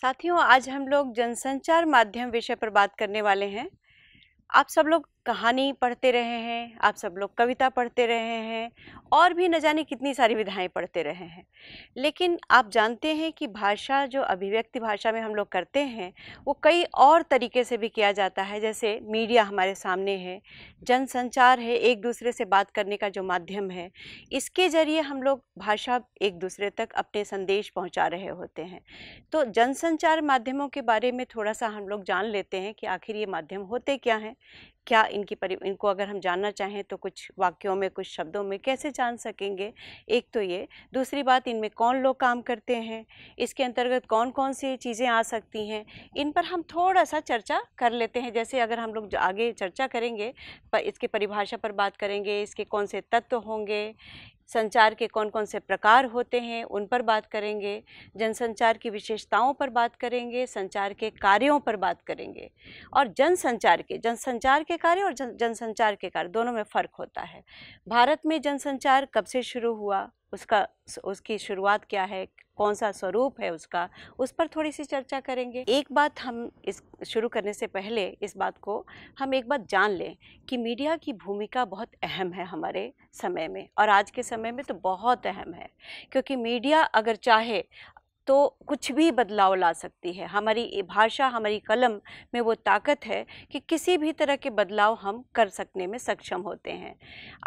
साथियों आज हम लोग जनसंचार माध्यम विषय पर बात करने वाले हैं आप सब लोग कहानी पढ़ते रहे हैं आप सब लोग कविता पढ़ते रहे हैं और भी न जाने कितनी सारी विधाएं पढ़ते रहे हैं लेकिन आप जानते हैं कि भाषा जो अभिव्यक्ति भाषा में हम लोग करते हैं वो कई और तरीके से भी किया जाता है जैसे मीडिया हमारे सामने है जनसंचार है एक दूसरे से बात करने का जो माध्यम है इसके ज़रिए हम लोग भाषा एक दूसरे तक अपने संदेश पहुँचा रहे होते हैं तो जनसंचार माध्यमों के बारे में थोड़ा सा हम लोग जान लेते हैं कि आखिर ये माध्यम होते क्या हैं क्या इनकी परि इनको अगर हम जानना चाहें तो कुछ वाक्यों में कुछ शब्दों में कैसे जान सकेंगे एक तो ये दूसरी बात इनमें कौन लोग काम करते हैं इसके अंतर्गत कौन कौन सी चीज़ें आ सकती हैं इन पर हम थोड़ा सा चर्चा कर लेते हैं जैसे अगर हम लोग आगे चर्चा करेंगे पर इसके परिभाषा पर बात करेंगे इसके कौन से तत्व होंगे संचार के कौन कौन से प्रकार होते हैं उन पर बात करेंगे जनसंचार की विशेषताओं पर बात करेंगे संचार के कार्यों पर बात करेंगे और जनसंचार के जनसंचार के कार्य और जनसंचार के कार्य दोनों में फ़र्क होता है भारत में जनसंचार कब से शुरू हुआ उसका उसकी शुरुआत क्या है कौन सा स्वरूप है उसका उस पर थोड़ी सी चर्चा करेंगे एक बात हम इस शुरू करने से पहले इस बात को हम एक बात जान लें कि मीडिया की भूमिका बहुत अहम है हमारे समय में और आज के समय में तो बहुत अहम है क्योंकि मीडिया अगर चाहे तो कुछ भी बदलाव ला सकती है हमारी भाषा हमारी कलम में वो ताकत है कि किसी भी तरह के बदलाव हम कर सकने में सक्षम होते हैं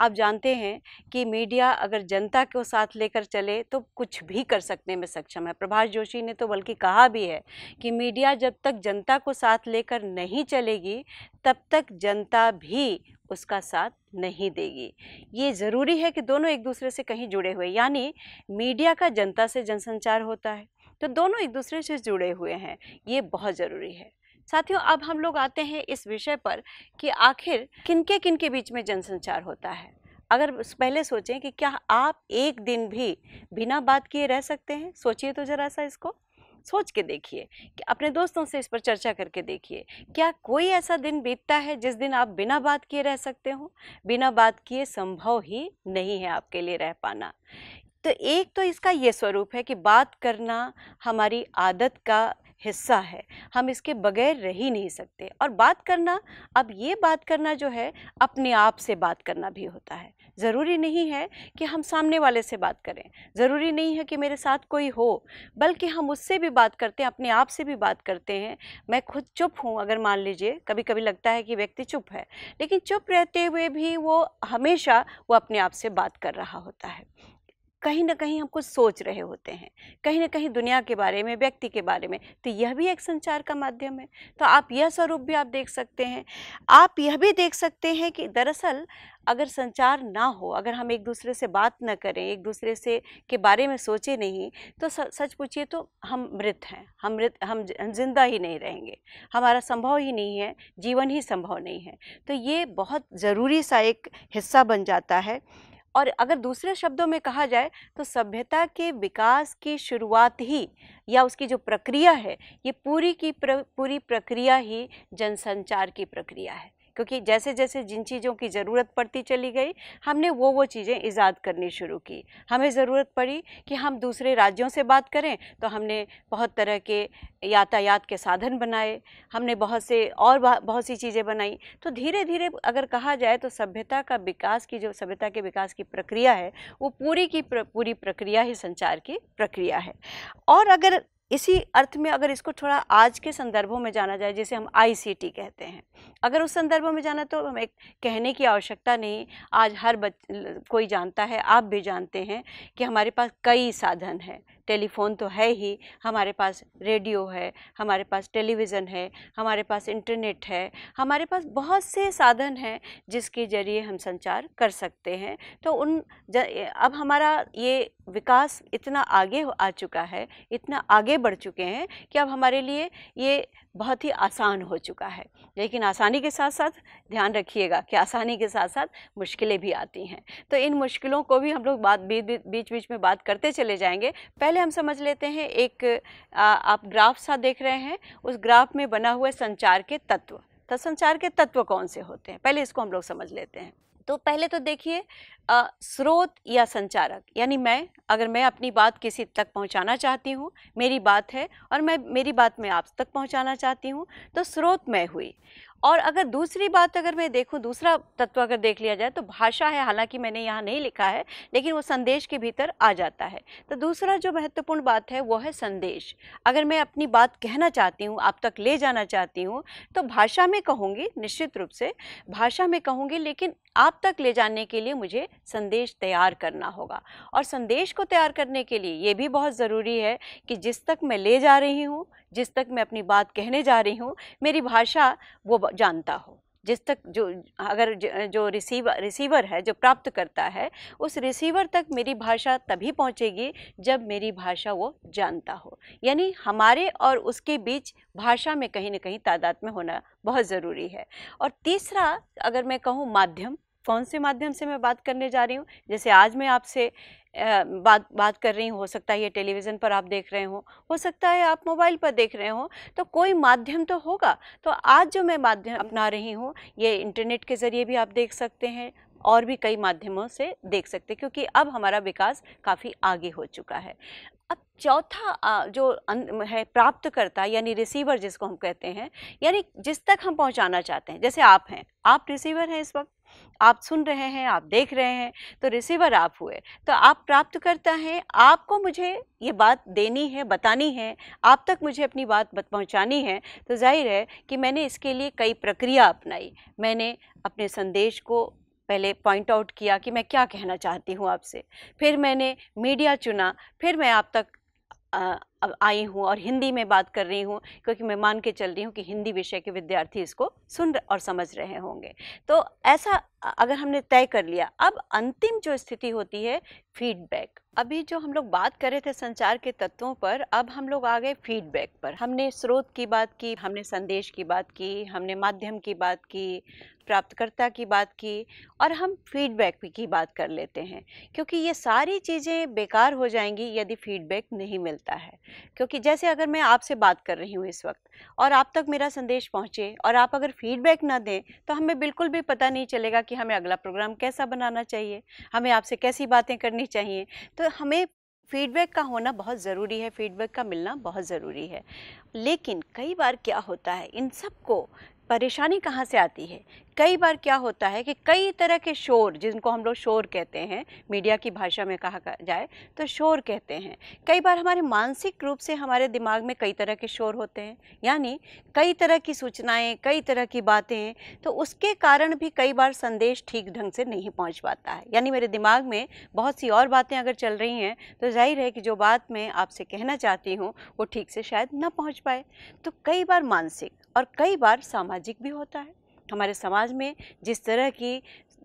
आप जानते हैं कि मीडिया अगर जनता को साथ लेकर चले तो कुछ भी कर सकने में सक्षम है प्रभाष जोशी ने तो बल्कि कहा भी है कि मीडिया जब तक जनता को साथ लेकर नहीं चलेगी तब तक जनता भी उसका साथ नहीं देगी ये ज़रूरी है कि दोनों एक दूसरे से कहीं जुड़े हुए यानी मीडिया का जनता से जनसंचार होता है तो दोनों एक दूसरे से जुड़े हुए हैं ये बहुत ज़रूरी है साथियों अब हम लोग आते हैं इस विषय पर कि आखिर किनके किनके बीच में जनसंचार होता है अगर पहले सोचें कि क्या आप एक दिन भी बिना बात किए रह सकते हैं सोचिए तो ज़रा सा इसको सोच के देखिए कि अपने दोस्तों से इस पर चर्चा करके देखिए क्या कोई ऐसा दिन बीतता है जिस दिन आप बिना बात किए रह सकते हो बिना बात किए संभव ही नहीं है आपके लिए रह पाना तो एक तो इसका ये स्वरूप है कि बात करना हमारी आदत का हिस्सा है हम इसके बगैर रह ही नहीं सकते और बात करना अब ये बात करना जो है अपने आप से बात करना भी होता है ज़रूरी नहीं है कि हम सामने वाले से बात करें ज़रूरी नहीं है कि मेरे साथ कोई हो बल्कि हम उससे भी बात करते हैं अपने आप से भी बात करते हैं मैं खुद चुप हूँ अगर मान लीजिए कभी कभी लगता है कि व्यक्ति चुप है लेकिन चुप रहते हुए भी वो हमेशा वो अपने आप से बात कर रहा होता है कहीं ना कहीं हम कुछ सोच रहे होते हैं कहीं ना कहीं दुनिया के बारे में व्यक्ति के बारे में तो यह भी एक संचार का माध्यम है तो आप यह स्वरूप भी आप देख सकते हैं आप यह भी देख सकते हैं कि दरअसल अगर संचार ना हो अगर हम एक दूसरे से बात न करें एक दूसरे से के बारे में सोचे नहीं तो सच पूछिए तो हम मृत हैं हम मृत हम जिंदा ही नहीं रहेंगे हमारा संभव ही नहीं है जीवन ही संभव नहीं है तो ये बहुत ज़रूरी सा एक हिस्सा बन जाता है और अगर दूसरे शब्दों में कहा जाए तो सभ्यता के विकास की शुरुआत ही या उसकी जो प्रक्रिया है ये पूरी की प्र, पूरी प्रक्रिया ही जनसंचार की प्रक्रिया है क्योंकि जैसे जैसे जिन चीज़ों की ज़रूरत पड़ती चली गई हमने वो वो चीज़ें ईजाद करनी शुरू की हमें ज़रूरत पड़ी कि हम दूसरे राज्यों से बात करें तो हमने बहुत तरह के यातायात के साधन बनाए हमने बहुत से और बहुत सी चीज़ें बनाई तो धीरे धीरे अगर कहा जाए तो सभ्यता का विकास की जो सभ्यता के विकास की प्रक्रिया है वो पूरी की प्र, पूरी प्रक्रिया ही संचार की प्रक्रिया है और अगर इसी अर्थ में अगर इसको थोड़ा आज के संदर्भों में जाना जाए जैसे हम आईसीटी कहते हैं अगर उस संदर्भों में जाना तो हमें कहने की आवश्यकता नहीं आज हर बच कोई जानता है आप भी जानते हैं कि हमारे पास कई साधन हैं टेलीफ़ोन तो है ही हमारे पास रेडियो है हमारे पास टेलीविज़न है हमारे पास इंटरनेट है हमारे पास बहुत से साधन हैं जिसके ज़रिए हम संचार कर सकते हैं तो उन अब हमारा ये विकास इतना आगे आ चुका है इतना आगे बढ़ चुके हैं कि अब हमारे लिए ये बहुत ही आसान हो चुका है लेकिन आसानी के साथ साथ ध्यान रखिएगा कि आसानी के साथ साथ मुश्किलें भी आती हैं तो इन मुश्किलों को भी हम लोग बात बीच बीच में बात करते चले जाएंगे पहले हम समझ लेते हैं एक आ, आप ग्राफ सा देख रहे हैं उस ग्राफ में बना हुआ संचार के तत्व तो संचार के तत्व कौन से होते हैं पहले इसको हम लोग समझ लेते हैं तो पहले तो देखिए स्रोत या संचारक यानी मैं अगर मैं अपनी बात किसी तक पहुंचाना चाहती हूँ मेरी बात है और मैं मेरी बात मैं आप तक पहुंचाना चाहती हूँ तो स्रोत मैं हुई और अगर दूसरी बात अगर मैं देखूं दूसरा तत्व अगर देख लिया जाए तो भाषा है हालांकि मैंने यहाँ नहीं लिखा है लेकिन वो संदेश के भीतर आ जाता है तो दूसरा जो महत्वपूर्ण बात है वो है संदेश अगर मैं अपनी बात कहना चाहती हूँ आप तक ले जाना चाहती हूँ तो भाषा में कहूँगी निश्चित रूप से भाषा में कहूँगी लेकिन आप तक ले जाने के लिए मुझे संदेश तैयार करना होगा और संदेश को तैयार करने के लिए ये भी बहुत ज़रूरी है कि जिस तक मैं ले जा रही हूँ जिस तक मैं अपनी बात कहने जा रही हूँ मेरी भाषा वो जानता हो जिस तक जो अगर जो रिसीव रिसीवर है जो प्राप्त करता है उस रिसीवर तक मेरी भाषा तभी पहुंचेगी जब मेरी भाषा वो जानता हो यानी हमारे और उसके बीच भाषा में कहीं ना कहीं तादाद में होना बहुत ज़रूरी है और तीसरा अगर मैं कहूँ माध्यम कौन से माध्यम से मैं बात करने जा रही हूँ जैसे आज मैं आपसे बात बात कर रही हो सकता है ये टेलीविज़न पर आप देख रहे हो हो सकता है आप मोबाइल पर देख रहे हो तो कोई माध्यम तो होगा तो आज जो मैं माध्यम अपना रही हूँ ये इंटरनेट के ज़रिए भी आप देख सकते हैं और भी कई माध्यमों से देख सकते हैं क्योंकि अब हमारा विकास काफ़ी आगे हो चुका है अब चौथा जो है प्राप्तकर्ता यानी रिसीवर जिसको हम कहते हैं यानी जिस तक हम पहुंचाना चाहते हैं जैसे आप हैं आप रिसीवर हैं इस वक्त आप सुन रहे हैं आप देख रहे हैं तो रिसीवर आप हुए तो आप प्राप्तकर्ता हैं आपको मुझे ये बात देनी है बतानी है आप तक मुझे अपनी बात पहुंचानी है तो जाहिर है कि मैंने इसके लिए कई प्रक्रिया अपनाई मैंने अपने संदेश को पहले पॉइंट आउट किया कि मैं क्या कहना चाहती हूँ आपसे फिर मैंने मीडिया चुना फिर मैं आप तक आ, आई हूँ और हिंदी में बात कर रही हूँ क्योंकि मैं मान के चल रही हूँ कि हिंदी विषय के विद्यार्थी इसको सुन और समझ रहे होंगे तो ऐसा अगर हमने तय कर लिया अब अंतिम जो स्थिति होती है फीडबैक अभी जो हम लोग बात कर रहे थे संचार के तत्वों पर अब हम लोग आ गए फीडबैक पर हमने स्रोत की बात की हमने संदेश की बात की हमने माध्यम की बात की प्राप्तकर्ता की बात की और हम फीडबैक की बात कर लेते हैं क्योंकि ये सारी चीज़ें बेकार हो जाएंगी यदि फीडबैक नहीं मिलता है क्योंकि जैसे अगर मैं आपसे बात कर रही हूँ इस वक्त और आप तक मेरा संदेश पहुँचे और आप अगर फीडबैक ना दें तो हमें बिल्कुल भी पता नहीं चलेगा कि हमें अगला प्रोग्राम कैसा बनाना चाहिए हमें आपसे कैसी बातें करनी चाहिए तो हमें फीडबैक का होना बहुत ज़रूरी है फीडबैक का मिलना बहुत ज़रूरी है लेकिन कई बार क्या होता है इन सबको परेशानी कहाँ से आती है कई बार क्या होता है कि कई तरह के शोर जिनको हम लोग शोर कहते हैं मीडिया की भाषा में कहा जाए तो शोर कहते हैं कई बार हमारे मानसिक रूप से हमारे दिमाग में कई तरह के शोर होते हैं यानी कई तरह की सूचनाएं कई तरह की बातें तो उसके कारण भी कई बार संदेश ठीक ढंग से नहीं पहुँच पाता है यानी मेरे दिमाग में बहुत सी और बातें अगर चल रही हैं तो जाहिर है कि जो बात मैं आपसे कहना चाहती हूँ वो ठीक से शायद ना पहुँच पाए तो कई बार मानसिक और कई बार सामाजिक भी होता है हमारे समाज में जिस तरह की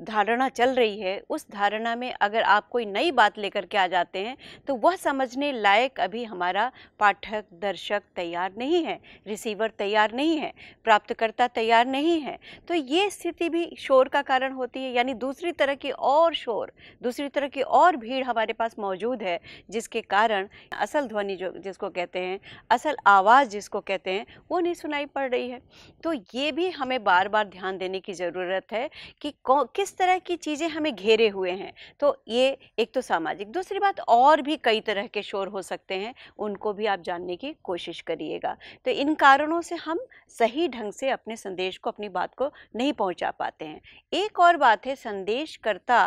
धारणा चल रही है उस धारणा में अगर आप कोई नई बात लेकर के आ जाते हैं तो वह समझने लायक अभी हमारा पाठक दर्शक तैयार नहीं है रिसीवर तैयार नहीं है प्राप्तकर्ता तैयार नहीं है तो ये स्थिति भी शोर का कारण होती है यानी दूसरी तरह की और शोर दूसरी तरह की और भीड़ हमारे पास मौजूद है जिसके कारण असल ध्वनि जो जिसको कहते हैं असल आवाज़ जिसको कहते हैं वो नहीं सुनाई पड़ रही है तो ये भी हमें बार बार ध्यान देने की ज़रूरत है कि किस किस तरह की चीज़ें हमें घेरे हुए हैं तो ये एक तो सामाजिक दूसरी बात और भी कई तरह के शोर हो सकते हैं उनको भी आप जानने की कोशिश करिएगा तो इन कारणों से हम सही ढंग से अपने संदेश को अपनी बात को नहीं पहुंचा पाते हैं एक और बात है संदेशकर्ता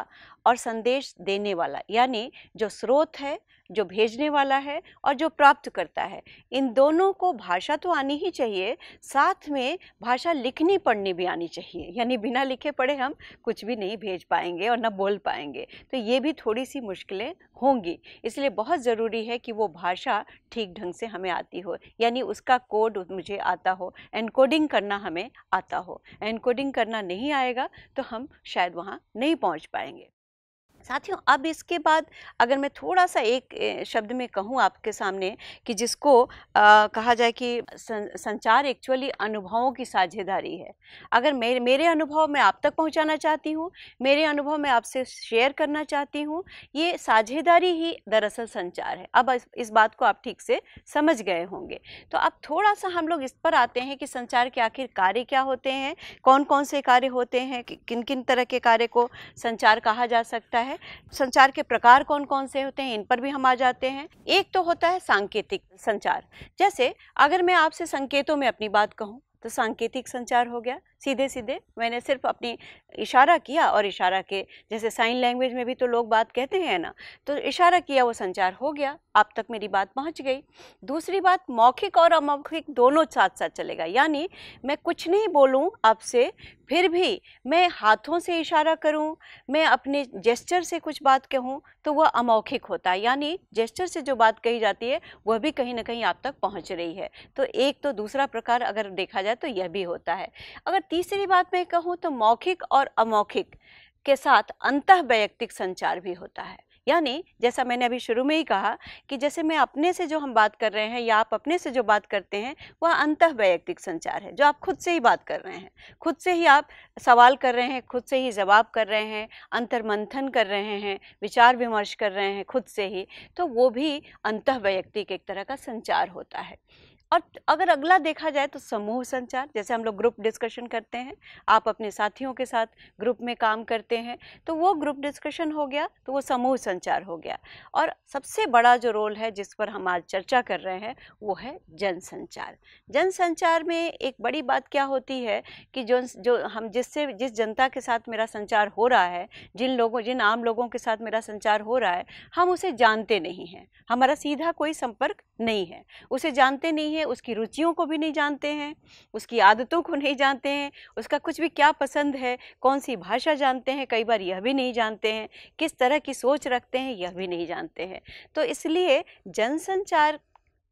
और संदेश देने वाला यानी जो स्रोत है जो भेजने वाला है और जो प्राप्त करता है इन दोनों को भाषा तो आनी ही चाहिए साथ में भाषा लिखनी पढ़नी भी आनी चाहिए यानी बिना लिखे पढ़े हम कुछ भी नहीं भेज पाएंगे और न बोल पाएंगे तो ये भी थोड़ी सी मुश्किलें होंगी इसलिए बहुत ज़रूरी है कि वो भाषा ठीक ढंग से हमें आती हो यानी उसका कोड मुझे आता हो एनकोडिंग करना हमें आता हो एनकोडिंग करना नहीं आएगा तो हम शायद वहाँ नहीं पहुँच पाएंगे साथियों अब इसके बाद अगर मैं थोड़ा सा एक शब्द में कहूँ आपके सामने कि जिसको आ, कहा जाए कि सं, संचार एक्चुअली अनुभवों की साझेदारी है अगर मेरे मेरे अनुभव मैं आप तक पहुँचाना चाहती हूँ मेरे अनुभव मैं आपसे शेयर करना चाहती हूँ ये साझेदारी ही दरअसल संचार है अब इस, इस बात को आप ठीक से समझ गए होंगे तो अब थोड़ा सा हम लोग इस पर आते हैं कि संचार के आखिर कार्य क्या होते हैं कौन कौन से कार्य होते हैं किन किन तरह के कार्य को संचार कहा जा सकता है हैं संचार के प्रकार कौन कौन से होते हैं इन पर भी हम आ जाते हैं एक तो होता है सांकेतिक संचार जैसे अगर मैं आपसे संकेतों में अपनी बात कहूँ तो सांकेतिक संचार हो गया सीधे सीधे मैंने सिर्फ अपनी इशारा किया और इशारा के जैसे साइन लैंग्वेज में भी तो लोग बात कहते हैं ना तो इशारा किया वो संचार हो गया आप तक मेरी बात पहुंच गई दूसरी बात मौखिक और अमौखिक दोनों साथ साथ चलेगा यानी मैं कुछ नहीं बोलूँ आपसे फिर भी मैं हाथों से इशारा करूं, मैं अपने जेस्चर से कुछ बात कहूं, तो वह अमौखिक होता है यानी जेस्चर से जो बात कही जाती है वह भी कहीं ना कहीं आप तक पहुंच रही है तो एक तो दूसरा प्रकार अगर देखा जाए तो यह भी होता है अगर तीसरी बात मैं कहूँ तो मौखिक और अमौखिक के साथ अंत वैयक्तिक संचार भी होता है यानी जैसा मैंने अभी शुरू में ही कहा कि जैसे मैं अपने से जो हम बात कर रहे हैं या आप अपने से जो बात करते हैं वह अंत वैयक्तिक संचार है जो आप खुद से ही बात कर रहे हैं खुद से ही आप सवाल कर रहे हैं खुद से ही जवाब कर रहे हैं अंतर मंथन कर रहे हैं विचार विमर्श कर रहे हैं खुद से ही तो वो भी अंत वैयक्तिक एक तरह का संचार होता है और अगर अगला देखा जाए तो समूह संचार जैसे हम लोग ग्रुप डिस्कशन करते हैं आप अपने साथियों के साथ ग्रुप में काम करते हैं तो वो ग्रुप डिस्कशन हो गया तो वो समूह संचार हो गया और सबसे बड़ा जो रोल है जिस पर हम आज चर्चा कर रहे हैं वो है जन संचार जन संचार में एक बड़ी बात क्या होती है कि जो जो हम जिससे जिस जनता के साथ मेरा संचार हो रहा है जिन लोगों जिन आम लोगों के साथ मेरा संचार हो रहा है हम उसे जानते नहीं हैं हमारा सीधा कोई संपर्क नहीं है उसे जानते नहीं है उसकी रुचियों को भी नहीं जानते हैं उसकी आदतों को नहीं जानते हैं उसका कुछ भी क्या पसंद है कौन सी भाषा जानते हैं कई बार यह भी नहीं जानते हैं किस तरह की सोच रखते हैं यह भी नहीं जानते हैं तो इसलिए जनसंचार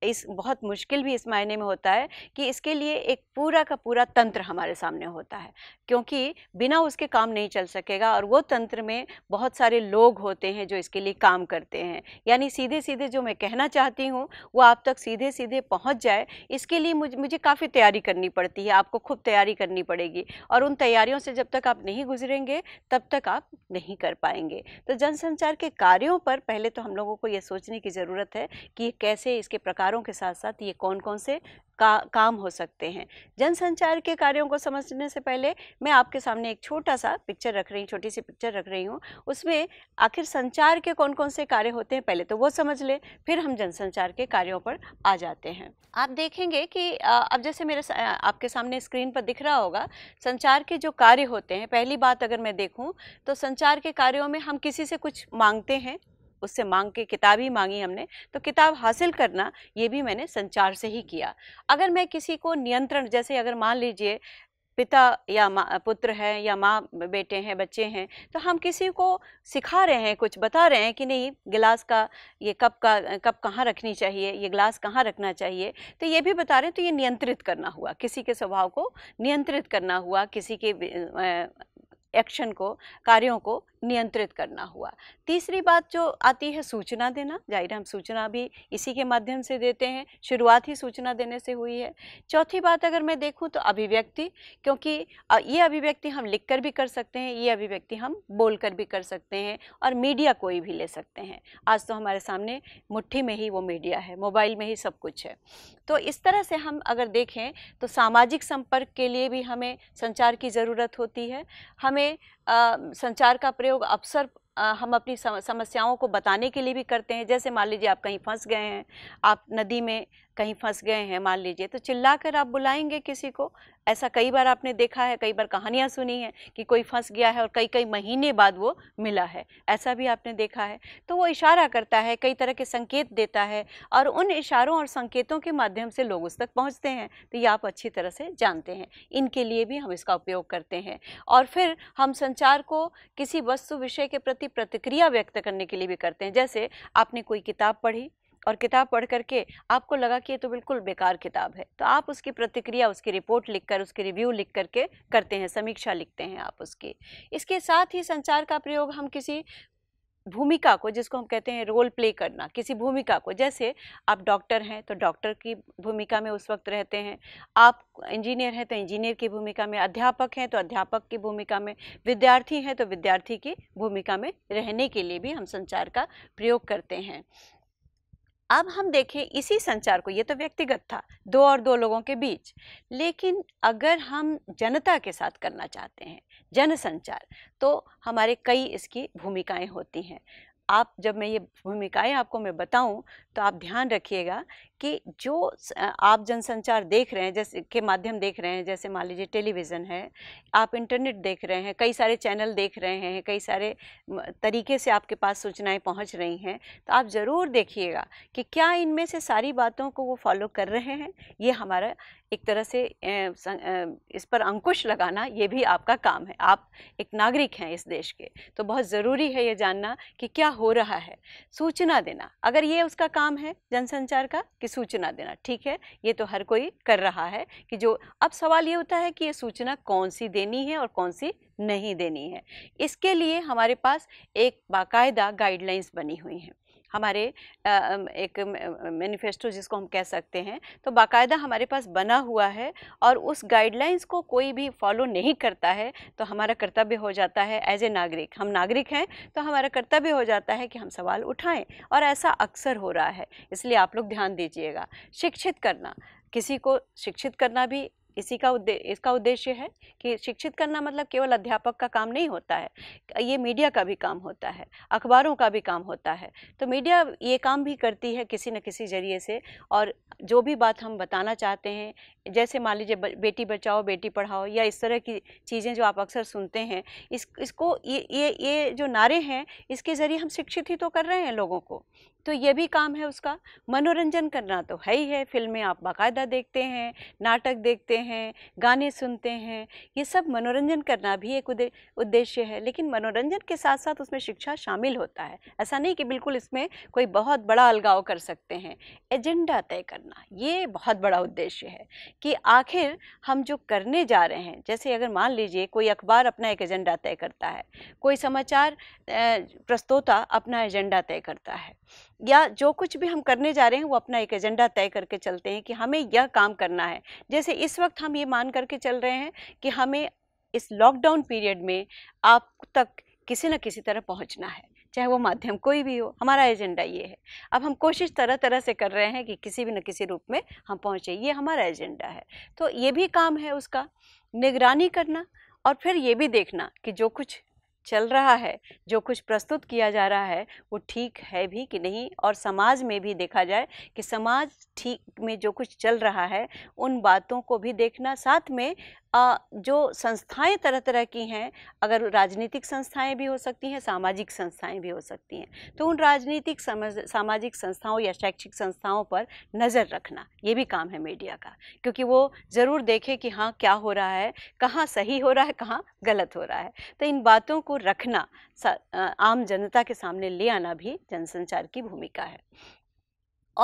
इस बहुत मुश्किल भी इस मायने में होता है कि इसके लिए एक पूरा का पूरा तंत्र हमारे सामने होता है क्योंकि बिना उसके काम नहीं चल सकेगा और वो तंत्र में बहुत सारे लोग होते हैं जो इसके लिए काम करते हैं यानी सीधे सीधे जो मैं कहना चाहती हूँ वो आप तक सीधे सीधे पहुँच जाए इसके लिए मुझे मुझे काफ़ी तैयारी करनी पड़ती है आपको खूब तैयारी करनी पड़ेगी और उन तैयारियों से जब तक आप नहीं गुजरेंगे तब तक आप नहीं कर पाएंगे तो जनसंचार के कार्यों पर पहले तो हम लोगों को ये सोचने की ज़रूरत है कि कैसे इसके प्रकारों कार्यों के साथ साथ ये कौन कौन से का काम हो सकते हैं जनसंचार के कार्यों को समझने से पहले मैं आपके सामने एक छोटा सा पिक्चर रख रही हूँ छोटी सी पिक्चर रख रही हूँ उसमें आखिर संचार के कौन कौन से कार्य होते हैं पहले तो वो समझ लें फिर हम जनसंचार के कार्यों पर आ जाते हैं आप देखेंगे कि अब जैसे मेरे आपके सामने स्क्रीन पर दिख रहा होगा संचार के जो कार्य होते हैं पहली बात अगर मैं देखूँ तो संचार के कार्यों में हम किसी से कुछ मांगते हैं उससे मांग के किताब ही मांगी हमने तो किताब हासिल करना ये भी मैंने संचार से ही किया अगर मैं किसी को नियंत्रण जैसे अगर मान लीजिए पिता या माँ पुत्र है या माँ बेटे हैं बच्चे हैं तो हम किसी को सिखा रहे हैं कुछ बता रहे हैं कि नहीं गिलास का ये कप का कप कहाँ रखनी चाहिए ये गिलास कहाँ रखना चाहिए तो ये भी बता रहे हैं तो ये नियंत्रित करना हुआ किसी के स्वभाव को नियंत्रित करना हुआ किसी के एक्शन को कार्यों को नियंत्रित करना हुआ तीसरी बात जो आती है सूचना देना जाहिर हम सूचना भी इसी के माध्यम से देते हैं शुरुआत ही सूचना देने से हुई है चौथी बात अगर मैं देखूँ तो अभिव्यक्ति क्योंकि ये अभिव्यक्ति हम लिख कर भी कर सकते हैं ये अभिव्यक्ति हम बोल कर भी कर सकते हैं और मीडिया कोई भी ले सकते हैं आज तो हमारे सामने मुट्ठी में ही वो मीडिया है मोबाइल में ही सब कुछ है तो इस तरह से हम अगर देखें तो सामाजिक संपर्क के लिए भी हमें संचार की ज़रूरत होती है हमें में आ, संचार का प्रयोग अक्सर हम अपनी समस्याओं को बताने के लिए भी करते हैं जैसे मान लीजिए आप कहीं फंस गए हैं आप नदी में कहीं फंस गए हैं मान लीजिए तो चिल्ला कर आप बुलाएंगे किसी को ऐसा कई बार आपने देखा है कई बार कहानियाँ सुनी है कि कोई फंस गया है और कई कई महीने बाद वो मिला है ऐसा भी आपने देखा है तो वो इशारा करता है कई तरह के संकेत देता है और उन इशारों और संकेतों के माध्यम से लोग उस तक पहुँचते हैं तो ये आप अच्छी तरह से जानते हैं इनके लिए भी हम इसका उपयोग करते हैं और फिर हम संचार को किसी वस्तु विषय के प्रति प्रतिक्रिया व्यक्त करने के लिए भी करते हैं जैसे आपने कोई किताब पढ़ी और किताब पढ़ करके आपको लगा कि ये तो बिल्कुल बेकार किताब है तो आप उसकी प्रतिक्रिया उसकी रिपोर्ट लिखकर उसके रिव्यू लिख करके करते हैं समीक्षा लिखते हैं आप उसकी इसके साथ ही संचार का प्रयोग हम किसी भूमिका को जिसको हम कहते हैं रोल प्ले करना किसी भूमिका को जैसे आप डॉक्टर हैं तो डॉक्टर की भूमिका में उस वक्त रहते हैं आप इंजीनियर हैं तो इंजीनियर की भूमिका में अध्यापक हैं तो अध्यापक की भूमिका में विद्यार्थी हैं तो विद्यार्थी की भूमिका में रहने के लिए भी हम संचार का प्रयोग करते हैं अब हम देखें इसी संचार को ये तो व्यक्तिगत था दो और दो लोगों के बीच लेकिन अगर हम जनता के साथ करना चाहते हैं जन संचार तो हमारे कई इसकी भूमिकाएं होती हैं आप जब मैं ये भूमिकाएं आपको मैं बताऊं तो आप ध्यान रखिएगा कि जो आप जनसंचार देख रहे हैं जैसे के माध्यम देख रहे हैं जैसे मान लीजिए टेलीविज़न है आप इंटरनेट देख रहे हैं कई सारे चैनल देख रहे हैं कई सारे तरीके से आपके पास सूचनाएं पहुंच रही हैं तो आप ज़रूर देखिएगा कि क्या इनमें से सारी बातों को वो फॉलो कर रहे हैं ये हमारा एक तरह से इस पर अंकुश लगाना ये भी आपका काम है आप एक नागरिक हैं इस देश के तो बहुत ज़रूरी है ये जानना कि क्या हो रहा है सूचना देना अगर ये उसका काम है जनसंचार का कि सूचना देना ठीक है ये तो हर कोई कर रहा है कि जो अब सवाल ये होता है कि ये सूचना कौन सी देनी है और कौन सी नहीं देनी है इसके लिए हमारे पास एक बाकायदा गाइडलाइंस बनी हुई हैं हमारे एक मैनिफेस्टो जिसको हम कह सकते हैं तो बाकायदा हमारे पास बना हुआ है और उस गाइडलाइंस को कोई भी फॉलो नहीं करता है तो हमारा कर्तव्य हो जाता है एज ए नागरिक हम नागरिक हैं तो हमारा कर्तव्य हो जाता है कि हम सवाल उठाएँ और ऐसा अक्सर हो रहा है इसलिए आप लोग ध्यान दीजिएगा शिक्षित करना किसी को शिक्षित करना भी इसी का उद्देश्य इसका उद्देश्य है कि शिक्षित करना मतलब केवल अध्यापक का काम नहीं होता है ये मीडिया का भी काम होता है अखबारों का भी काम होता है तो मीडिया ये काम भी करती है किसी न किसी जरिए से और जो भी बात हम बताना चाहते हैं जैसे मान लीजिए बेटी बचाओ बेटी पढ़ाओ या इस तरह की चीज़ें जो आप अक्सर सुनते हैं इस इसको ये ये ये जो नारे हैं इसके ज़रिए हम शिक्षित ही तो कर रहे हैं लोगों को तो ये भी काम है उसका मनोरंजन करना तो है ही है फिल्में आप बाकायदा देखते हैं नाटक देखते हैं हैं गाने सुनते हैं ये सब मनोरंजन करना भी एक उद्देश्य है लेकिन मनोरंजन के साथ साथ उसमें शिक्षा शामिल होता है ऐसा नहीं कि बिल्कुल इसमें कोई बहुत बड़ा अलगाव कर सकते हैं एजेंडा तय करना ये बहुत बड़ा उद्देश्य है कि आखिर हम जो करने जा रहे हैं जैसे अगर मान लीजिए कोई अखबार अपना एक एजेंडा तय करता है कोई समाचार प्रस्तोता अपना एजेंडा तय करता है या जो कुछ भी हम करने जा रहे हैं वो अपना एक एजेंडा तय करके चलते हैं कि हमें यह काम करना है जैसे इस वक्त हम ये मान करके चल रहे हैं कि हमें इस लॉकडाउन पीरियड में आप तक किसी न किसी तरह पहुंचना है चाहे वो माध्यम कोई भी हो हमारा एजेंडा ये है अब हम कोशिश तरह तरह से कर रहे हैं कि किसी भी न किसी रूप में हम पहुँचें ये हमारा एजेंडा है तो ये भी काम है उसका निगरानी करना और फिर ये भी देखना कि जो कुछ चल रहा है जो कुछ प्रस्तुत किया जा रहा है वो ठीक है भी कि नहीं और समाज में भी देखा जाए कि समाज ठीक में जो कुछ चल रहा है उन बातों को भी देखना साथ में जो संस्थाएं तरह तरह की हैं अगर राजनीतिक संस्थाएं भी हो सकती हैं सामाजिक संस्थाएं भी हो सकती हैं तो उन राजनीतिक सामाजिक संस्थाओं या शैक्षिक संस्थाओं पर नज़र रखना ये भी काम है मीडिया का क्योंकि वो ज़रूर देखे कि हाँ क्या हो रहा है कहाँ सही हो रहा है कहाँ गलत हो रहा है तो इन बातों को रखना आम जनता के सामने ले आना भी जनसंचार की भूमिका है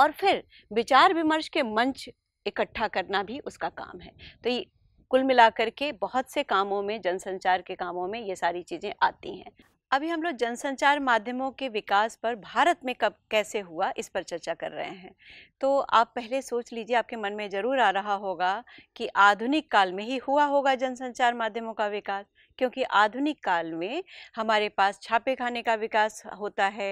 और फिर विचार विमर्श के मंच इकट्ठा करना भी उसका काम है तो ये कुल मिलाकर के बहुत से कामों में जनसंचार के कामों में ये सारी चीज़ें आती हैं अभी हम लोग जनसंचार माध्यमों के विकास पर भारत में कब कैसे हुआ इस पर चर्चा कर रहे हैं तो आप पहले सोच लीजिए आपके मन में ज़रूर आ रहा होगा कि आधुनिक काल में ही हुआ होगा जनसंचार माध्यमों का विकास क्योंकि आधुनिक काल में हमारे पास छापे खाने का विकास होता है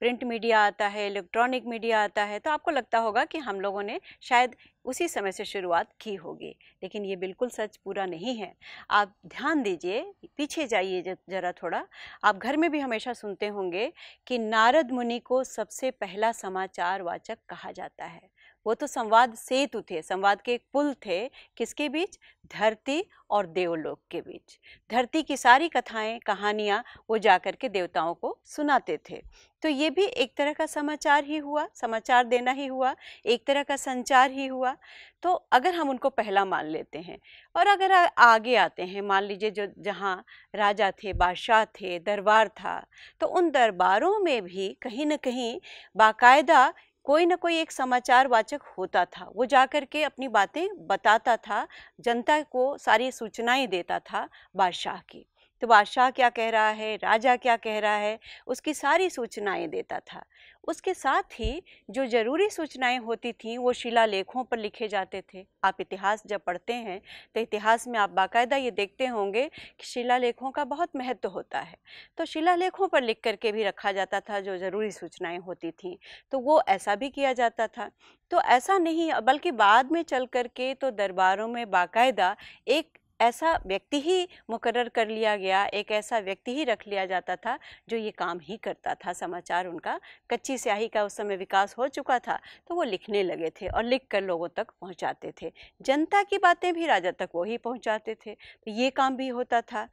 प्रिंट मीडिया आता है इलेक्ट्रॉनिक मीडिया आता है तो आपको लगता होगा कि हम लोगों ने शायद उसी समय से शुरुआत की होगी लेकिन ये बिल्कुल सच पूरा नहीं है आप ध्यान दीजिए पीछे जाइए ज़रा थोड़ा आप घर में भी हमेशा सुनते होंगे कि नारद मुनि को सबसे पहला समाचार वाचक कहा जाता है वो तो संवाद सेतु थे संवाद के एक पुल थे किसके बीच धरती और देवलोक के बीच धरती की सारी कथाएं कहानियाँ वो जाकर के देवताओं को सुनाते थे तो ये भी एक तरह का समाचार ही हुआ समाचार देना ही हुआ एक तरह का संचार ही हुआ तो अगर हम उनको पहला मान लेते हैं और अगर आगे आते हैं मान लीजिए जो जहाँ राजा थे बादशाह थे दरबार था तो उन दरबारों में भी कहीं ना कहीं बाकायदा कोई ना कोई एक समाचार वाचक होता था वो जा कर के अपनी बातें बताता था जनता को सारी सूचनाएं देता था बादशाह की तो बादशाह क्या कह रहा है राजा क्या कह रहा है उसकी सारी सूचनाएं देता था उसके साथ ही जो ज़रूरी सूचनाएं होती थीं वो शिलालेखों पर लिखे जाते थे आप इतिहास जब पढ़ते हैं तो इतिहास में आप बाकायदा ये देखते होंगे कि शिलालेखों का बहुत महत्व होता है तो शिलालेखों पर लिख करके भी रखा जाता था जो ज़रूरी सूचनाएं होती थीं तो वो ऐसा भी किया जाता था तो ऐसा नहीं बल्कि बाद में चल कर के तो दरबारों में बाकायदा एक ऐसा व्यक्ति ही मुकर कर लिया गया एक ऐसा व्यक्ति ही रख लिया जाता था जो ये काम ही करता था समाचार उनका कच्ची स्याही का उस समय विकास हो चुका था तो वो लिखने लगे थे और लिख कर लोगों तक पहुँचाते थे जनता की बातें भी राजा तक वही पहुँचाते थे तो ये काम भी होता था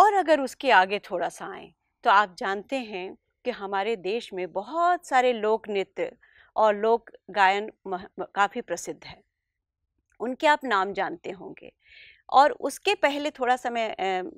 और अगर उसके आगे थोड़ा सा आए तो आप जानते हैं कि हमारे देश में बहुत सारे लोक नृत्य और लोक गायन काफ़ी प्रसिद्ध है उनके आप नाम जानते होंगे और उसके पहले थोड़ा सा मैं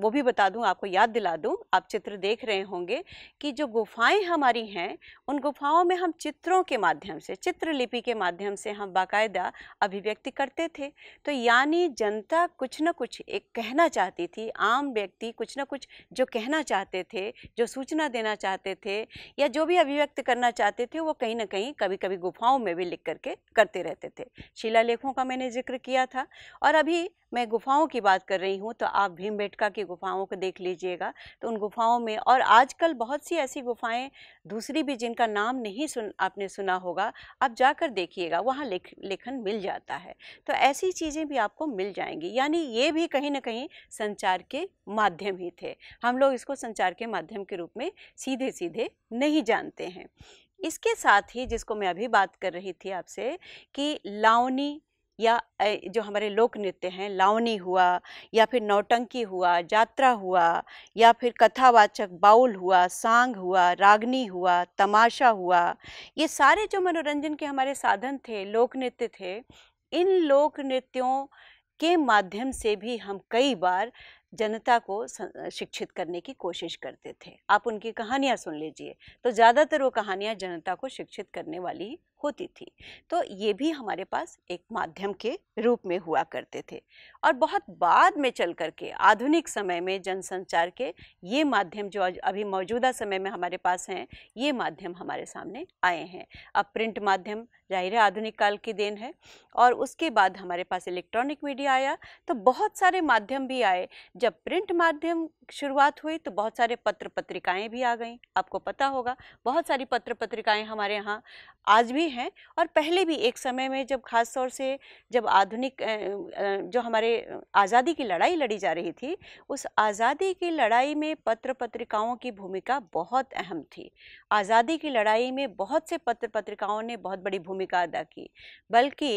वो भी बता दूं आपको याद दिला दूं आप चित्र देख रहे होंगे कि जो गुफाएं हमारी हैं उन गुफाओं में हम चित्रों के माध्यम से चित्रलिपि के माध्यम से हम बाकायदा अभिव्यक्ति करते थे तो यानी जनता कुछ ना कुछ एक कहना चाहती थी आम व्यक्ति कुछ ना कुछ जो कहना चाहते थे जो सूचना देना चाहते थे या जो भी अभिव्यक्त करना चाहते थे वो कहीं ना कहीं कभी कभी गुफाओं में भी लिख करके करते रहते थे शिलालेखों का मैंने जिक्र किया था और अभी मैं गुफाओं की बात कर रही हूँ तो आप भीमबेटका की गुफाओं को देख लीजिएगा तो उन गुफाओं में और आजकल बहुत सी ऐसी गुफाएं दूसरी भी जिनका नाम नहीं सुन आपने सुना होगा आप जाकर देखिएगा वहाँ लेख लेखन मिल जाता है तो ऐसी चीज़ें भी आपको मिल जाएंगी यानी ये भी कहीं ना कहीं संचार के माध्यम ही थे हम लोग इसको संचार के माध्यम के रूप में सीधे सीधे नहीं जानते हैं इसके साथ ही जिसको मैं अभी बात कर रही थी आपसे कि लावनी या जो हमारे लोक नृत्य हैं लावनी हुआ या फिर नौटंकी हुआ यात्रा हुआ या फिर कथावाचक बाउल हुआ सांग हुआ रागनी हुआ तमाशा हुआ ये सारे जो मनोरंजन के हमारे साधन थे लोक नृत्य थे इन लोक नृत्यों के माध्यम से भी हम कई बार जनता को शिक्षित करने की कोशिश करते थे आप उनकी कहानियाँ सुन लीजिए तो ज़्यादातर वो कहानियाँ जनता को शिक्षित करने वाली होती थी तो ये भी हमारे पास एक माध्यम के रूप में हुआ करते थे और बहुत बाद में चल कर के आधुनिक समय में जनसंचार के ये माध्यम जो अभी मौजूदा समय में हमारे पास हैं ये माध्यम हमारे सामने आए हैं अब प्रिंट माध्यम जाहिर है आधुनिक काल की देन है और उसके बाद हमारे पास इलेक्ट्रॉनिक मीडिया आया तो बहुत सारे माध्यम भी आए जब प्रिंट माध्यम शुरुआत हुई तो बहुत सारे पत्र पत्रिकाएं भी आ गईं आपको पता होगा बहुत सारी पत्र पत्रिकाएं हमारे यहाँ आज भी हैं और पहले भी एक समय में जब ख़ास तौर से जब आधुनिक जो हमारे आज़ादी की लड़ाई लड़ी जा रही थी उस आज़ादी की लड़ाई में पत्र पत्रिकाओं की भूमिका बहुत अहम थी आज़ादी की लड़ाई में बहुत से पत्र पत्रिकाओं ने बहुत बड़ी भूमिका भूमिका अदा की बल्कि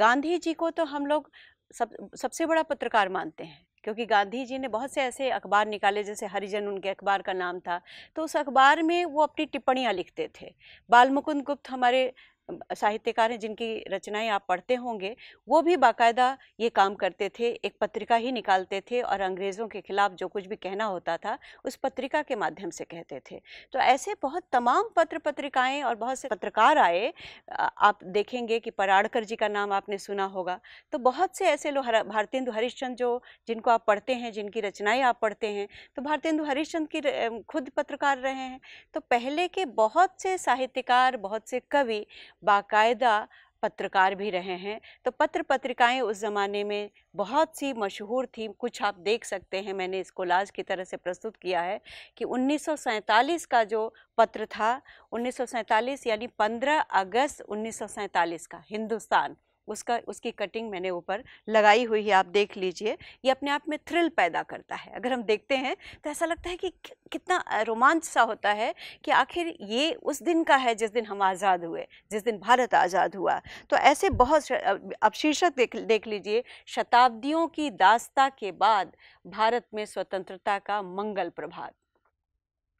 गांधी जी को तो हम लोग सब सबसे बड़ा पत्रकार मानते हैं क्योंकि गांधी जी ने बहुत से ऐसे अखबार निकाले जैसे हरिजन उनके अखबार का नाम था तो उस अखबार में वो अपनी टिप्पणियाँ लिखते थे बालमुकुंद गुप्त हमारे साहित्यकार हैं जिनकी रचनाएं आप पढ़ते होंगे वो भी बाकायदा ये काम करते थे एक पत्रिका ही निकालते थे और अंग्रेज़ों के ख़िलाफ़ जो कुछ भी कहना होता था उस पत्रिका के माध्यम से कहते थे तो ऐसे बहुत तमाम पत्र पत्रिकाएं और बहुत से पत्रकार आए आप देखेंगे कि पराड़कर जी का नाम आपने सुना होगा तो बहुत से ऐसे लोग भारतेंदु हरिश्चंद जो जिनको आप पढ़ते हैं जिनकी रचनाएँ आप पढ़ते हैं तो भारतेंदु हरिश्चंद की खुद पत्रकार रहे हैं तो पहले के बहुत से साहित्यकार बहुत से कवि बाकायदा पत्रकार भी रहे हैं तो पत्र पत्रिकाएं उस ज़माने में बहुत सी मशहूर थी कुछ आप देख सकते हैं मैंने इसको लाज की तरह से प्रस्तुत किया है कि उन्नीस का जो पत्र था उन्नीस यानी 15 अगस्त उन्नीस का हिंदुस्तान उसका उसकी कटिंग मैंने ऊपर लगाई हुई है आप देख लीजिए ये अपने आप में थ्रिल पैदा करता है अगर हम देखते हैं तो ऐसा लगता है कि कितना रोमांच सा होता है कि आखिर ये उस दिन का है जिस दिन हम आज़ाद हुए जिस दिन भारत आज़ाद हुआ तो ऐसे बहुत अब शीर्षक देख देख लीजिए शताब्दियों की दास्ता के बाद भारत में स्वतंत्रता का मंगल प्रभात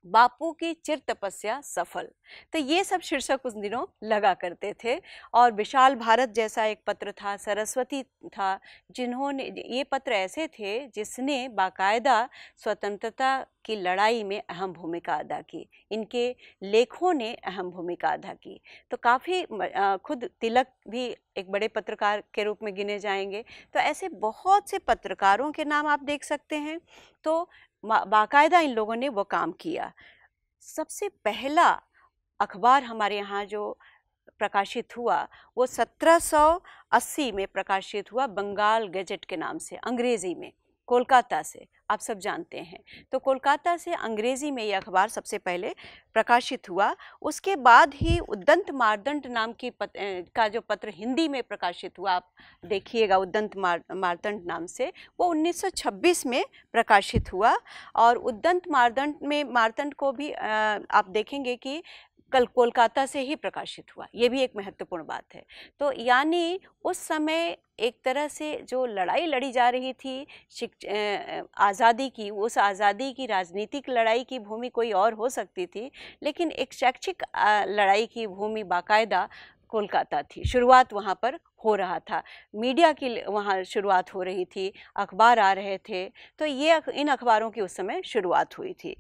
बापू की चिर तपस्या सफल तो ये सब शीर्षक उस दिनों लगा करते थे और विशाल भारत जैसा एक पत्र था सरस्वती था जिन्होंने ये पत्र ऐसे थे जिसने बाकायदा स्वतंत्रता की लड़ाई में अहम भूमिका अदा की इनके लेखों ने अहम भूमिका अदा की तो काफ़ी खुद तिलक भी एक बड़े पत्रकार के रूप में गिने जाएंगे तो ऐसे बहुत से पत्रकारों के नाम आप देख सकते हैं तो बाकायदा इन लोगों ने वो काम किया सबसे पहला अखबार हमारे यहाँ जो प्रकाशित हुआ वो 1780 में प्रकाशित हुआ बंगाल गजट के नाम से अंग्रेज़ी में कोलकाता से आप सब जानते हैं तो कोलकाता से अंग्रेज़ी में ये अखबार सबसे पहले प्रकाशित हुआ उसके बाद ही उद्दंत मारदंड नाम की पत, का जो पत्र हिंदी में प्रकाशित हुआ आप देखिएगा उद्दंत मार मारदंड नाम से वो 1926 में प्रकाशित हुआ और उद्दंत मारदंड में मारदंड को भी आ, आप देखेंगे कि कल कोलकाता से ही प्रकाशित हुआ ये भी एक महत्वपूर्ण बात है तो यानी उस समय एक तरह से जो लड़ाई लड़ी जा रही थी आज़ादी की उस आज़ादी की राजनीतिक लड़ाई की भूमि कोई और हो सकती थी लेकिन एक शैक्षिक लड़ाई की भूमि बाकायदा कोलकाता थी शुरुआत वहाँ पर हो रहा था मीडिया की वहाँ शुरुआत हो रही थी अखबार आ रहे थे तो ये इन अखबारों की उस समय शुरुआत हुई थी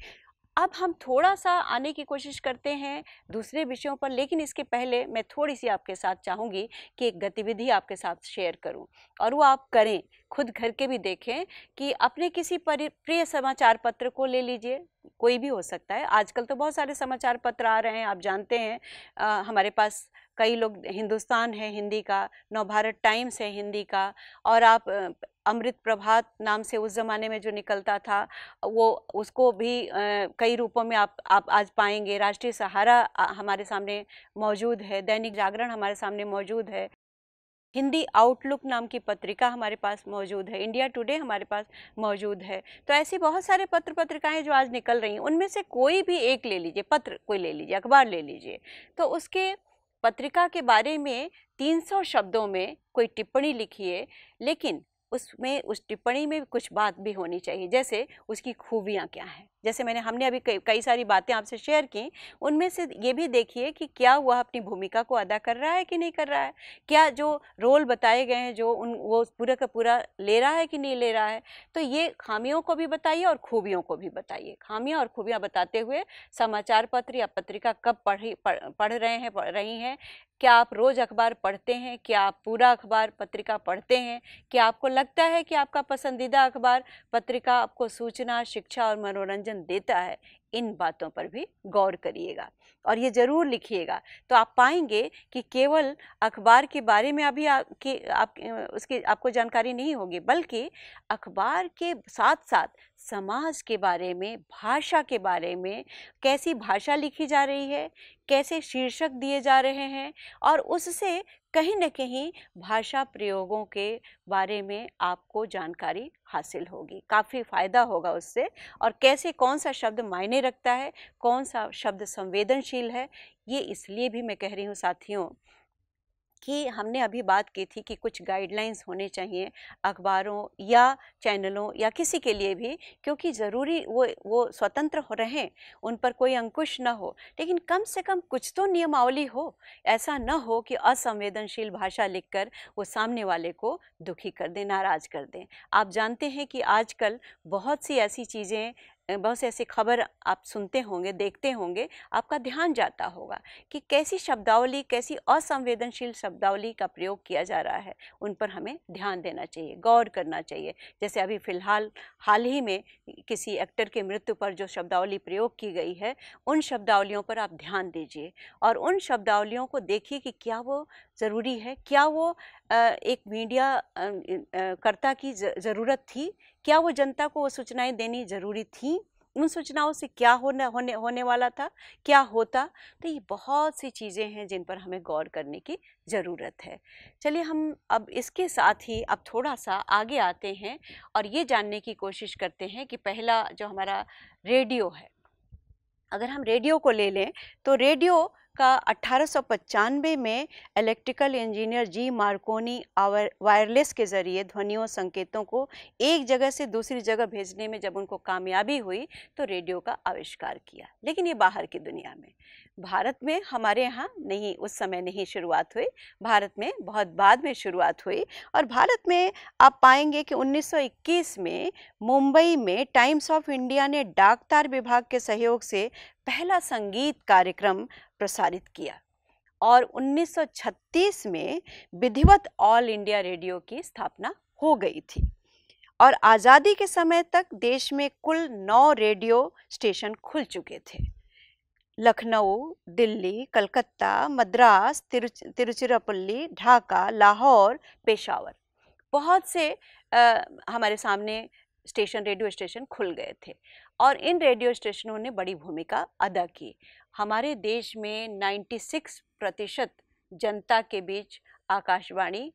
अब हम थोड़ा सा आने की कोशिश करते हैं दूसरे विषयों पर लेकिन इसके पहले मैं थोड़ी सी आपके साथ चाहूँगी कि एक गतिविधि आपके साथ शेयर करूँ और वो आप करें खुद घर के भी देखें कि अपने किसी प्रिय समाचार पत्र को ले लीजिए कोई भी हो सकता है आजकल तो बहुत सारे समाचार पत्र आ रहे हैं आप जानते हैं आ, हमारे पास कई लोग हिंदुस्तान है हिंदी का नवभारत टाइम्स है हिंदी का और आप अमृत प्रभात नाम से उस ज़माने में जो निकलता था वो उसको भी आ, कई रूपों में आप आप आज पाएंगे राष्ट्रीय सहारा हमारे सामने मौजूद है दैनिक जागरण हमारे सामने मौजूद है हिंदी आउटलुक नाम की पत्रिका हमारे पास मौजूद है इंडिया टुडे हमारे पास मौजूद है तो ऐसी बहुत सारे पत्र पत्रिकाएं जो आज निकल रही हैं उनमें से कोई भी एक ले लीजिए पत्र कोई ले लीजिए अखबार ले लीजिए तो उसके पत्रिका के बारे में 300 शब्दों में कोई टिप्पणी लिखिए लेकिन उसमें उस टिप्पणी में कुछ बात भी होनी चाहिए जैसे उसकी खूबियाँ क्या हैं जैसे मैंने हमने अभी कई सारी बातें आपसे शेयर की उनमें से ये भी देखिए कि क्या वह अपनी भूमिका को अदा कर रहा है कि नहीं कर रहा है क्या जो रोल बताए गए हैं जो उन वो पूरा का पूरा ले रहा है कि नहीं ले रहा है तो ये खामियों को भी बताइए और खूबियों को भी बताइए खामियाँ और खूबियाँ बताते हुए समाचार पत्र या पत्रिका कब पढ़ी पढ़, पढ़ रहे हैं पढ़ रही हैं क्या आप रोज़ अखबार पढ़ते हैं क्या आप पूरा अखबार पत्रिका पढ़ते हैं क्या आपको लगता है कि आपका पसंदीदा अखबार पत्रिका आपको सूचना शिक्षा और मनोरंजन प्रयोजन देता है इन बातों पर भी गौर करिएगा और ये ज़रूर लिखिएगा तो आप पाएंगे कि केवल अखबार के बारे में अभी आपकी आप उसकी आपको जानकारी नहीं होगी बल्कि अखबार के साथ साथ समाज के बारे में भाषा के बारे में कैसी भाषा लिखी जा रही है कैसे शीर्षक दिए जा रहे हैं और उससे कहीं न कहीं भाषा प्रयोगों के बारे में आपको जानकारी हासिल होगी काफ़ी फ़ायदा होगा उससे और कैसे कौन सा शब्द मायने रखता है कौन सा शब्द संवेदनशील है ये इसलिए भी मैं कह रही हूँ साथियों कि हमने अभी बात की थी कि कुछ गाइडलाइंस होने चाहिए अखबारों या चैनलों या किसी के लिए भी क्योंकि ज़रूरी वो वो स्वतंत्र हो रहें उन पर कोई अंकुश ना हो लेकिन कम से कम कुछ तो नियमावली हो ऐसा न हो कि असंवेदनशील भाषा लिखकर वो सामने वाले को दुखी कर दें नाराज़ कर दें आप जानते हैं कि आजकल बहुत सी ऐसी चीज़ें बहुत से ऐसी खबर आप सुनते होंगे देखते होंगे आपका ध्यान जाता होगा कि कैसी शब्दावली कैसी असंवेदनशील शब्दावली का प्रयोग किया जा रहा है उन पर हमें ध्यान देना चाहिए गौर करना चाहिए जैसे अभी फ़िलहाल हाल ही में किसी एक्टर के मृत्यु पर जो शब्दावली प्रयोग की गई है उन शब्दावलियों पर आप ध्यान दीजिए और उन शब्दावलियों को देखिए कि क्या वो ज़रूरी है क्या वो एक मीडिया कर्ता की ज़रूरत थी क्या वो जनता को वो सूचनाएं देनी ज़रूरी थी उन सूचनाओं से क्या होने होने होने वाला था क्या होता तो ये बहुत सी चीज़ें हैं जिन पर हमें गौर करने की ज़रूरत है चलिए हम अब इसके साथ ही अब थोड़ा सा आगे आते हैं और ये जानने की कोशिश करते हैं कि पहला जो हमारा रेडियो है अगर हम रेडियो को ले लें तो रेडियो का अट्ठारह में इलेक्ट्रिकल इंजीनियर जी मार्कोनी आवर वायरलेस के ज़रिए ध्वनियों संकेतों को एक जगह से दूसरी जगह भेजने में जब उनको कामयाबी हुई तो रेडियो का आविष्कार किया लेकिन ये बाहर की दुनिया में भारत में हमारे यहाँ नहीं उस समय नहीं शुरुआत हुई भारत में बहुत बाद में शुरुआत हुई और भारत में आप पाएंगे कि 1921 में मुंबई में टाइम्स ऑफ इंडिया ने डाक तार विभाग के सहयोग से पहला संगीत कार्यक्रम प्रसारित किया और 1936 में विधिवत ऑल इंडिया रेडियो की स्थापना हो गई थी और आज़ादी के समय तक देश में कुल नौ रेडियो स्टेशन खुल चुके थे लखनऊ दिल्ली कलकत्ता मद्रास तिरुच तिरुचिरापल्ली ढाका लाहौर पेशावर बहुत से आ, हमारे सामने स्टेशन रेडियो स्टेशन खुल गए थे और इन रेडियो स्टेशनों ने बड़ी भूमिका अदा की हमारे देश में 96 प्रतिशत जनता के बीच आकाशवाणी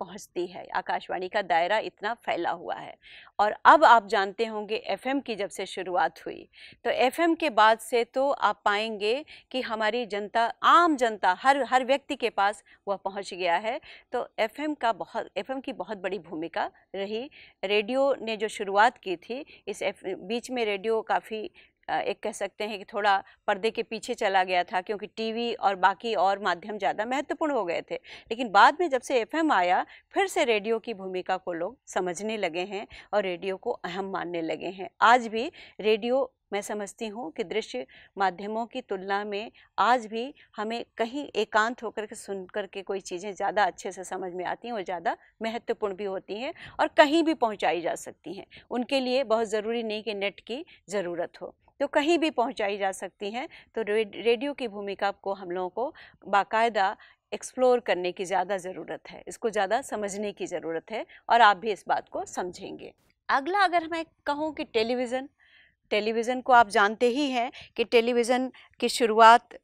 पहुंचती है आकाशवाणी का दायरा इतना फैला हुआ है और अब आप जानते होंगे एफएम की जब से शुरुआत हुई तो एफएम के बाद से तो आप पाएंगे कि हमारी जनता आम जनता हर हर व्यक्ति के पास वह पहुंच गया है तो एफएम का बहुत एफएम की बहुत बड़ी भूमिका रही रेडियो ने जो शुरुआत की थी इस एफ बीच में रेडियो काफ़ी एक कह सकते हैं कि थोड़ा पर्दे के पीछे चला गया था क्योंकि टीवी और बाकी और माध्यम ज़्यादा महत्वपूर्ण हो गए थे लेकिन बाद में जब से एफएम आया फिर से रेडियो की भूमिका को लोग समझने लगे हैं और रेडियो को अहम मानने लगे हैं आज भी रेडियो मैं समझती हूँ कि दृश्य माध्यमों की तुलना में आज भी हमें कहीं एकांत होकर के सुन कर के कोई चीज़ें ज़्यादा अच्छे से समझ में आती हैं और ज़्यादा महत्वपूर्ण भी होती हैं और कहीं भी पहुँचाई जा सकती हैं उनके लिए बहुत ज़रूरी नहीं कि नेट की ज़रूरत हो तो कहीं भी पहुंचाई जा सकती हैं तो रेडियो की भूमिका को हम लोगों को बाकायदा एक्सप्लोर करने की ज़्यादा ज़रूरत है इसको ज़्यादा समझने की ज़रूरत है और आप भी इस बात को समझेंगे अगला अगर मैं कहूँ कि टेलीविज़न टेलीविज़न को आप जानते ही हैं कि टेलीविज़न की शुरुआत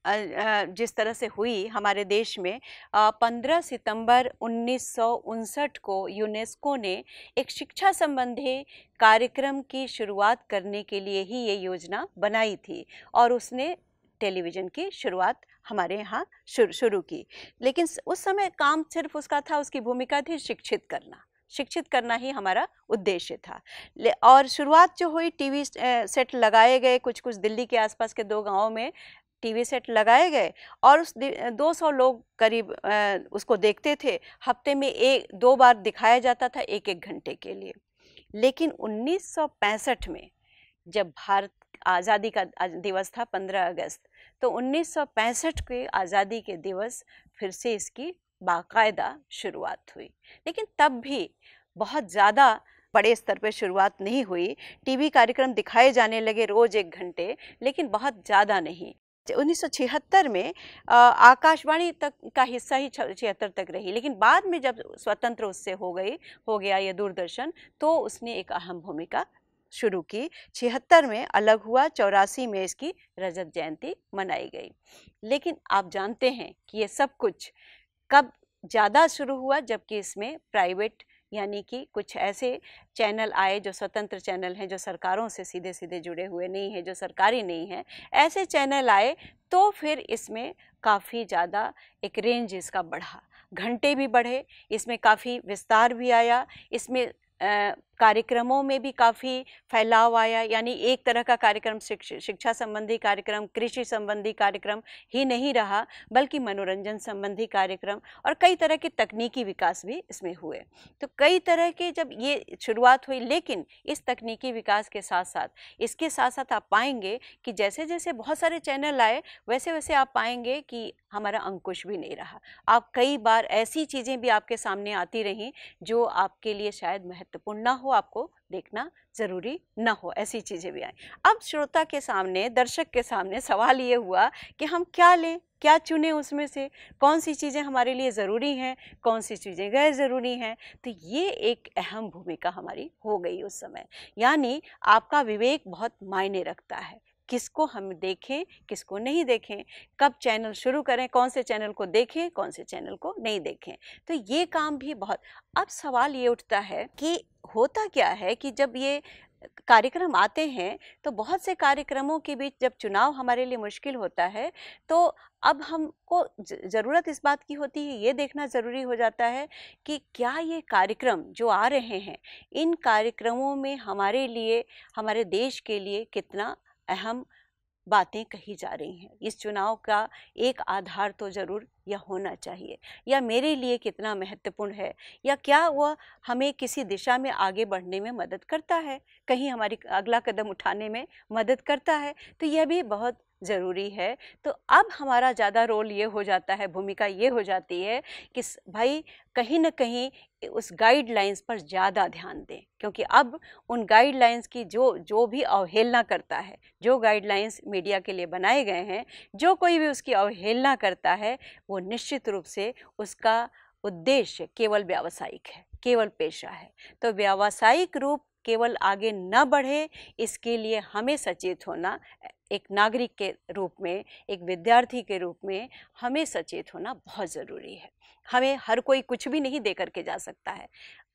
जिस तरह से हुई हमारे देश में 15 सितंबर उन्नीस को यूनेस्को ने एक शिक्षा संबंधी कार्यक्रम की शुरुआत करने के लिए ही ये योजना बनाई थी और उसने टेलीविज़न की शुरुआत हमारे यहाँ शुरू शुरू की लेकिन उस समय काम सिर्फ उसका था उसकी भूमिका थी शिक्षित करना शिक्षित करना ही हमारा उद्देश्य था और शुरुआत जो हुई टीवी सेट लगाए गए कुछ कुछ दिल्ली के आसपास के दो गाँव में टीवी सेट लगाए गए और उस 200 लोग करीब उसको देखते थे हफ्ते में एक दो बार दिखाया जाता था एक एक घंटे के लिए लेकिन 1965 में जब भारत आज़ादी का दिवस था 15 अगस्त तो 1965 के आज़ादी के दिवस फिर से इसकी बाकायदा शुरुआत हुई लेकिन तब भी बहुत ज़्यादा बड़े स्तर पर शुरुआत नहीं हुई टीवी कार्यक्रम दिखाए जाने लगे रोज़ एक घंटे लेकिन बहुत ज़्यादा नहीं 1976 में आकाशवाणी तक का हिस्सा ही छिहत्तर तक रही लेकिन बाद में जब स्वतंत्र उससे हो गई हो गया यह दूरदर्शन तो उसने एक अहम भूमिका शुरू की छिहत्तर में अलग हुआ चौरासी में इसकी रजत जयंती मनाई गई लेकिन आप जानते हैं कि ये सब कुछ कब ज़्यादा शुरू हुआ जबकि इसमें प्राइवेट यानी कि कुछ ऐसे चैनल आए जो स्वतंत्र चैनल हैं जो सरकारों से सीधे सीधे जुड़े हुए नहीं हैं जो सरकारी नहीं हैं ऐसे चैनल आए तो फिर इसमें काफ़ी ज़्यादा एक रेंज इसका बढ़ा घंटे भी बढ़े इसमें काफ़ी विस्तार भी आया इसमें कार्यक्रमों में भी काफ़ी फैलाव आया यानी एक तरह का कार्यक्रम शिक्षा संबंधी कार्यक्रम कृषि संबंधी कार्यक्रम ही नहीं रहा बल्कि मनोरंजन संबंधी कार्यक्रम और कई तरह के तकनीकी विकास भी इसमें हुए तो कई तरह के जब ये शुरुआत हुई लेकिन इस तकनीकी विकास के साथ साथ इसके साथ साथ आप पाएंगे कि जैसे जैसे बहुत सारे चैनल आए वैसे वैसे आप पाएंगे कि हमारा अंकुश भी नहीं रहा आप कई बार ऐसी चीज़ें भी आपके सामने आती रहीं जो आपके लिए शायद महत्व महत्वपूर्ण ना हो आपको देखना ज़रूरी ना हो ऐसी चीज़ें भी आए अब श्रोता के सामने दर्शक के सामने सवाल ये हुआ कि हम क्या लें क्या चुने उसमें से कौन सी चीज़ें हमारे लिए ज़रूरी हैं कौन सी चीज़ें गैर ज़रूरी हैं तो ये एक अहम भूमिका हमारी हो गई उस समय यानी आपका विवेक बहुत मायने रखता है किसको हम देखें किसको नहीं देखें कब चैनल शुरू करें कौन से चैनल को देखें कौन से चैनल को नहीं देखें तो ये काम भी बहुत अब सवाल ये उठता है कि होता क्या है कि जब ये कार्यक्रम आते हैं तो बहुत से कार्यक्रमों के बीच जब चुनाव हमारे लिए मुश्किल होता है तो अब हमको ज़रूरत इस बात की होती है ये देखना ज़रूरी हो जाता है कि क्या ये कार्यक्रम जो आ रहे हैं इन कार्यक्रमों में हमारे लिए हमारे देश के लिए कितना अहम बातें कही जा रही हैं इस चुनाव का एक आधार तो ज़रूर यह होना चाहिए या मेरे लिए कितना महत्वपूर्ण है या क्या वह हमें किसी दिशा में आगे बढ़ने में मदद करता है कहीं हमारी अगला कदम उठाने में मदद करता है तो यह भी बहुत ज़रूरी है तो अब हमारा ज़्यादा रोल ये हो जाता है भूमिका ये हो जाती है कि भाई कहीं ना कहीं उस गाइडलाइंस पर ज़्यादा ध्यान दें क्योंकि अब उन गाइडलाइंस की जो जो भी अवहेलना करता है जो गाइडलाइंस मीडिया के लिए बनाए गए हैं जो कोई भी उसकी अवहेलना करता है वो निश्चित रूप से उसका उद्देश्य केवल व्यावसायिक है केवल पेशा है तो व्यावसायिक रूप केवल आगे न बढ़े इसके लिए हमें सचेत होना एक नागरिक के रूप में एक विद्यार्थी के रूप में हमें सचेत होना बहुत ज़रूरी है हमें हर कोई कुछ भी नहीं दे करके जा सकता है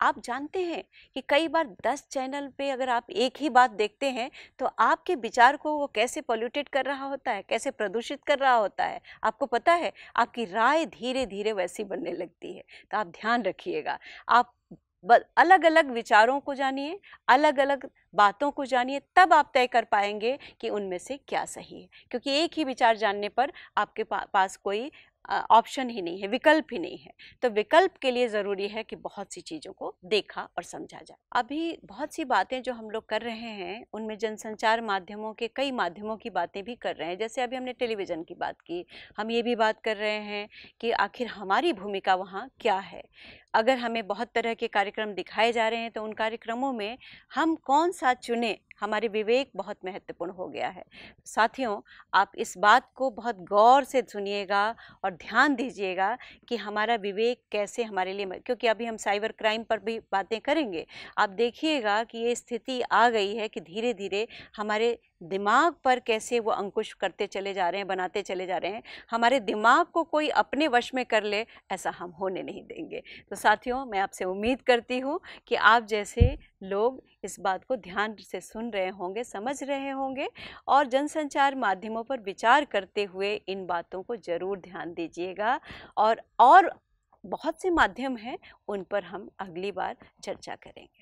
आप जानते हैं कि कई बार दस चैनल पे अगर आप एक ही बात देखते हैं तो आपके विचार को वो कैसे पोल्यूटेड कर रहा होता है कैसे प्रदूषित कर रहा होता है आपको पता है आपकी राय धीरे धीरे वैसी बनने लगती है तो आप ध्यान रखिएगा आप अलग अलग विचारों को जानिए अलग अलग बातों को जानिए तब आप तय कर पाएंगे कि उनमें से क्या सही है क्योंकि एक ही विचार जानने पर आपके पा, पास कोई ऑप्शन ही नहीं है विकल्प ही नहीं है तो विकल्प के लिए ज़रूरी है कि बहुत सी चीज़ों को देखा और समझा जाए अभी बहुत सी बातें जो हम लोग कर रहे हैं उनमें जनसंचार माध्यमों के कई माध्यमों की बातें भी कर रहे हैं जैसे अभी हमने टेलीविज़न की बात की हम ये भी बात कर रहे हैं कि आखिर हमारी भूमिका वहाँ क्या है अगर हमें बहुत तरह के कार्यक्रम दिखाए जा रहे हैं तो उन कार्यक्रमों में हम कौन सा चुने हमारे विवेक बहुत महत्वपूर्ण हो गया है साथियों आप इस बात को बहुत गौर से सुनिएगा और ध्यान दीजिएगा कि हमारा विवेक कैसे हमारे लिए क्योंकि अभी हम साइबर क्राइम पर भी बातें करेंगे आप देखिएगा कि ये स्थिति आ गई है कि धीरे धीरे हमारे दिमाग पर कैसे वो अंकुश करते चले जा रहे हैं बनाते चले जा रहे हैं हमारे दिमाग को कोई अपने वश में कर ले ऐसा हम होने नहीं देंगे तो साथियों मैं आपसे उम्मीद करती हूँ कि आप जैसे लोग इस बात को ध्यान से सुन रहे होंगे समझ रहे होंगे और जनसंचार माध्यमों पर विचार करते हुए इन बातों को ज़रूर ध्यान दीजिएगा और और बहुत से माध्यम हैं उन पर हम अगली बार चर्चा करेंगे